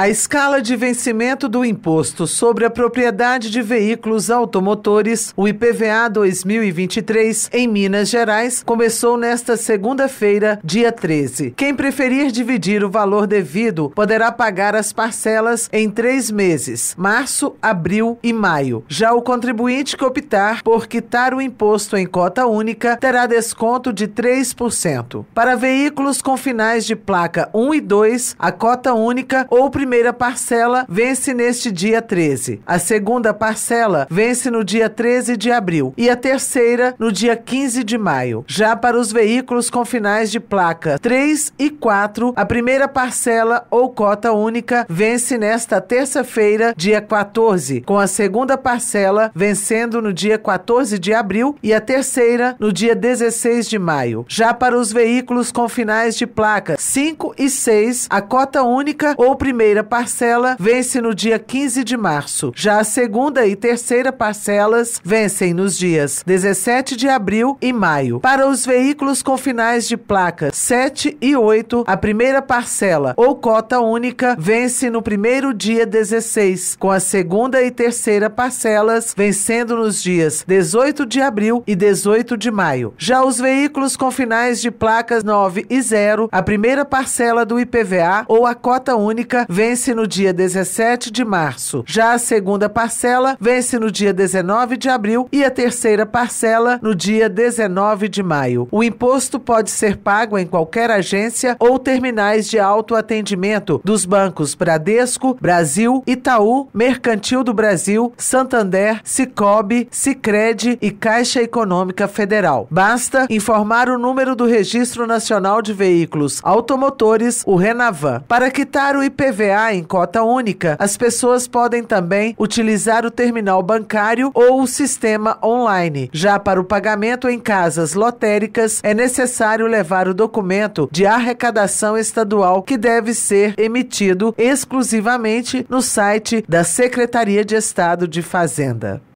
A escala de vencimento do Imposto sobre a Propriedade de Veículos Automotores, o IPVA 2023, em Minas Gerais, começou nesta segunda-feira, dia 13. Quem preferir dividir o valor devido poderá pagar as parcelas em três meses: março, abril e maio. Já o contribuinte que optar por quitar o imposto em cota única terá desconto de 3%. Para veículos com finais de placa 1 e 2, a cota única ou primeiro primeira parcela vence neste dia 13. A segunda parcela vence no dia 13 de abril e a terceira no dia 15 de maio. Já para os veículos com finais de placa 3 e 4, a primeira parcela ou cota única vence nesta terça-feira, dia 14, com a segunda parcela vencendo no dia 14 de abril e a terceira no dia 16 de maio. Já para os veículos com finais de placa 5 e 6, a cota única ou primeira primeira parcela vence no dia 15 de março. Já a segunda e terceira parcelas vencem nos dias 17 de abril e maio. Para os veículos com finais de placa 7 e 8, a primeira parcela ou cota única vence no primeiro dia 16, com a segunda e terceira parcelas vencendo nos dias 18 de abril e 18 de maio. Já os veículos com finais de placas 9 e 0, a primeira parcela do IPVA ou a cota única vence vence no dia 17 de março. Já a segunda parcela vence no dia 19 de abril e a terceira parcela no dia 19 de maio. O imposto pode ser pago em qualquer agência ou terminais de autoatendimento dos bancos Bradesco, Brasil, Itaú, Mercantil do Brasil, Santander, Cicobi, Sicredi e Caixa Econômica Federal. Basta informar o número do Registro Nacional de Veículos Automotores, o Renavan. Para quitar o IPVA em cota única, as pessoas podem também utilizar o terminal bancário ou o sistema online. Já para o pagamento em casas lotéricas, é necessário levar o documento de arrecadação estadual que deve ser emitido exclusivamente no site da Secretaria de Estado de Fazenda.